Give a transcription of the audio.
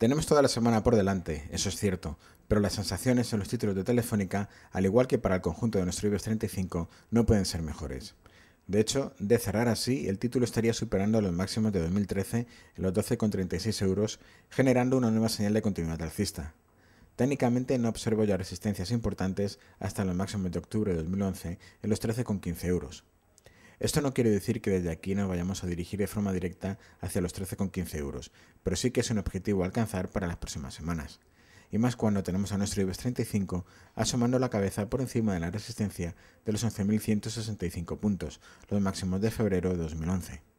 Tenemos toda la semana por delante, eso es cierto, pero las sensaciones en los títulos de Telefónica, al igual que para el conjunto de nuestro IBEX 35, no pueden ser mejores. De hecho, de cerrar así, el título estaría superando los máximos de 2013 en los 12,36 euros, generando una nueva señal de continuidad alcista. Técnicamente no observo ya resistencias importantes hasta los máximos de octubre de 2011 en los 13,15 euros. Esto no quiere decir que desde aquí nos vayamos a dirigir de forma directa hacia los 13,15 euros, pero sí que es un objetivo a alcanzar para las próximas semanas. Y más cuando tenemos a nuestro IBEX 35 asomando la cabeza por encima de la resistencia de los 11.165 puntos, los máximos de febrero de 2011.